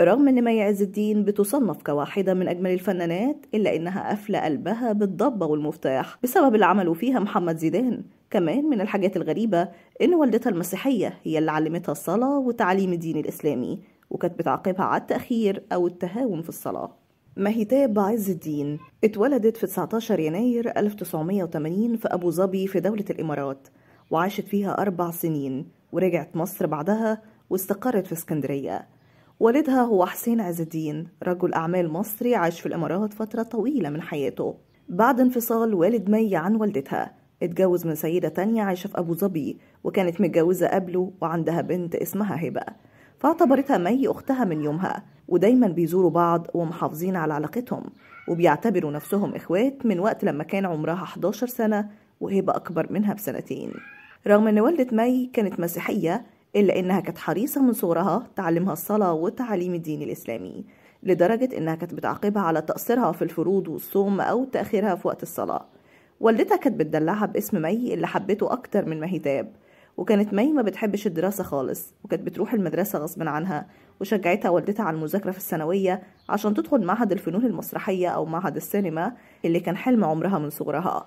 رغم أن مي عز الدين بتصنف كواحدة من أجمل الفنانات إلا إنها قافلة قلبها بالضبة والمفتاح بسبب اللي عمله فيها محمد زيدان كمان من الحاجات الغريبة إن والدتها المسيحية هي اللي علمتها الصلاة وتعليم الدين الإسلامي وكانت بتعاقبها على التأخير أو التهاون في الصلاة مهتاب عز الدين اتولدت في 19 يناير 1980 في أبو ظبي في دولة الإمارات وعاشت فيها أربع سنين ورجعت مصر بعدها واستقرت في اسكندرية والدها هو حسين عز الدين رجل أعمال مصري عاش في الإمارات فترة طويلة من حياته بعد انفصال والد مي عن والدتها اتجوز من سيدة تانية عايشة في أبو ظبي وكانت متجوزة قبله وعندها بنت اسمها هبة فاعتبرتها مي أختها من يومها ودايما بيزوروا بعض ومحافظين على علاقتهم وبيعتبروا نفسهم إخوات من وقت لما كان عمرها 11 سنة وهبة أكبر منها بسنتين رغم أن والدة مي كانت مسيحية إلا إنها كانت حريصة من صغرها تعلمها الصلاة وتعاليم الدين الإسلامي لدرجة إنها كانت بتعاقبها على تقصيرها في الفروض والصوم أو تأخيرها في وقت الصلاة والدتها كانت بتدلعها باسم مي اللي حبته أكتر من مهتاب وكانت مي ما بتحبش الدراسة خالص وكانت بتروح المدرسة غصب عنها وشجعتها والدتها على المذاكرة في الثانوية عشان تدخل معهد الفنون المسرحية أو معهد السينما اللي كان حلم عمرها من صغرها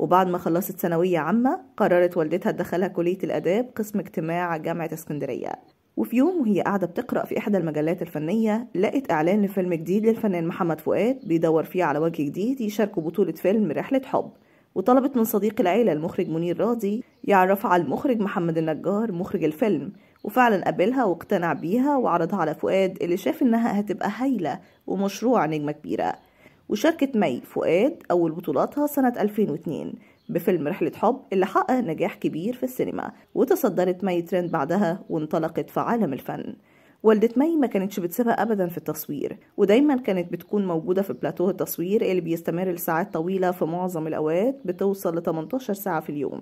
وبعد ما خلصت ثانوية عامة قررت والدتها تدخلها كلية الآداب قسم اجتماع جامعة اسكندرية وفي يوم وهي قاعدة بتقرأ في إحدى المجلات الفنية لقت إعلان لفيلم جديد للفنان محمد فؤاد بيدور فيه على وجه جديد يشاركوا بطولة فيلم رحلة حب وطلبت من صديق العيلة المخرج منير راضي يعرفها على المخرج محمد النجار مخرج الفيلم وفعلا قابلها واقتنع بيها وعرضها على فؤاد اللي شاف إنها هتبقى هايلة ومشروع نجمة كبيرة وشاركت مي فؤاد أول بطولاتها سنة 2002 بفيلم رحلة حب اللي حقق نجاح كبير في السينما وتصدرت مي ترند بعدها وانطلقت في عالم الفن والدة مي ما كانتش بتسيبها أبدا في التصوير ودايما كانت بتكون موجودة في بلاتوه التصوير اللي بيستمر لساعات طويلة في معظم الأوقات بتوصل ل 18 ساعة في اليوم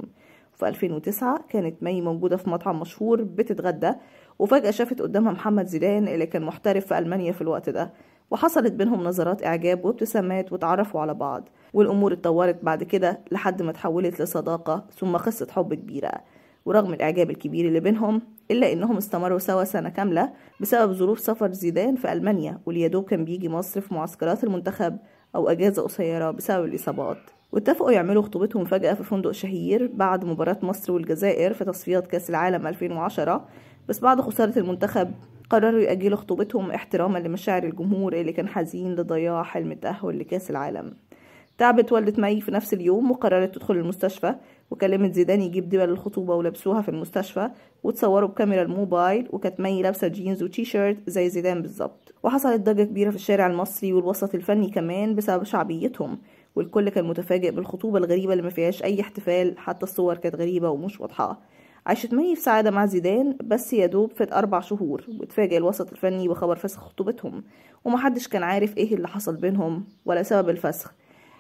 في 2009 كانت مي موجودة في مطعم مشهور بتتغدى وفجأة شافت قدامها محمد زيدان اللي كان محترف في ألمانيا في الوقت ده وحصلت بينهم نظرات إعجاب وابتسامات واتعرفوا على بعض والأمور اتطورت بعد كده لحد ما تحولت لصداقة ثم قصة حب كبيرة ورغم الإعجاب الكبير اللي بينهم إلا إنهم استمروا سوا سنة كاملة بسبب ظروف سفر زيدان في ألمانيا واليادوب كان بيجي مصر في معسكرات المنتخب أو أجازة قصيرة بسبب الإصابات واتفقوا يعملوا خطوبتهم فجأة في فندق شهير بعد مباراة مصر والجزائر في تصفيات كأس العالم 2010 بس بعد خسارة المنتخب قرروا يأجلوا خطوبتهم احتراما لمشاعر الجمهور اللي كان حزين لضياع حلم التأهل لكأس العالم تعبت والدة مي في نفس اليوم وقررت تدخل المستشفى وكلمت زيدان يجيب دبل الخطوبة ولبسوها في المستشفى وتصوروا بكاميرا الموبايل وكانت مي لابسة جينز وتي شيرت زي زيدان بالظبط وحصلت ضجة كبيرة في الشارع المصري والوسط الفني كمان بسبب شعبيتهم والكل كان متفاجئ بالخطوبة الغريبة اللي ما فيهاش أي احتفال حتى الصور كانت غريبة ومش واضحة عاشت مي في سعادة مع زيدان بس يا دوب فات أربع شهور واتفاجئ الوسط الفني بخبر فسخ خطوبتهم ومحدش كان عارف ايه اللي حصل بينهم ولا سبب الفسخ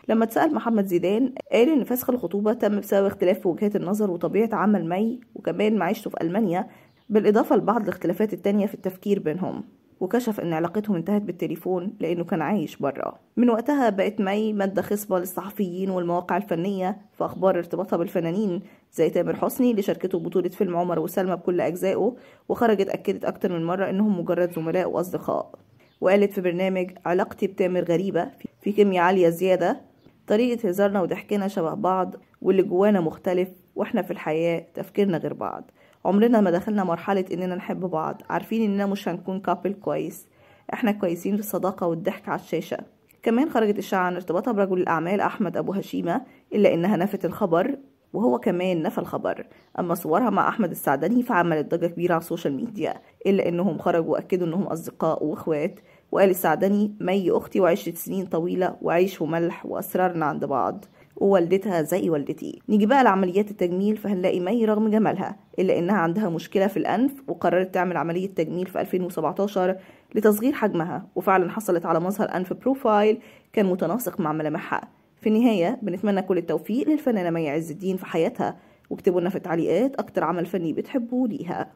لما اتسأل محمد زيدان قال إن فسخ الخطوبة تم بسبب اختلاف في وجهات النظر وطبيعة عمل مي وكمان معيشته في ألمانيا بالإضافة لبعض الاختلافات التانية في التفكير بينهم وكشف ان علاقتهم انتهت بالتليفون لانه كان عايش بره من وقتها بقت مي ماده خصبه للصحفيين والمواقع الفنيه في اخبار ارتباطها بالفنانين زي تامر حسني اللي شاركته بطولة فيلم عمر وسلمى بكل أجزائه وخرجت أكدت أكتر من مرة إنهم مجرد زملاء وأصدقاء وقالت في برنامج علاقتي بتامر غريبة في كيمياء عالية زيادة طريقة هزارنا وضحكنا شبه بعض واللي جوانا مختلف واحنا في الحياة تفكيرنا غير بعض عمرنا ما دخلنا مرحلة اننا نحب بعض عارفين اننا مش هنكون كابل كويس احنا كويسين في الصداقة والضحك على الشاشة كمان خرجت الشاعة عن ارتباطها برجل الأعمال أحمد أبو هشيمة إلا إنها نفت الخبر وهو كمان نفى الخبر أما صورها مع أحمد السعدني فعملت ضجة كبيرة على السوشيال ميديا إلا إنهم خرجوا وأكدوا إنهم أصدقاء وإخوات وقال السعدني مي أختي وعشت سنين طويلة وعيش وملح وأسرارنا عند بعض ووالدتها زي والدتي نيجي بقى لعمليات التجميل فهنلاقي مي رغم جمالها إلا إنها عندها مشكلة في الأنف وقررت تعمل عملية تجميل في 2017 لتصغير حجمها وفعلا حصلت على مظهر أنف بروفايل كان متناسق مع ملامحها في النهاية بنتمنى كل التوفيق للفنانة مي عز الدين في حياتها واكتبوا لنا في التعليقات أكتر عمل فني بتحبوا ليها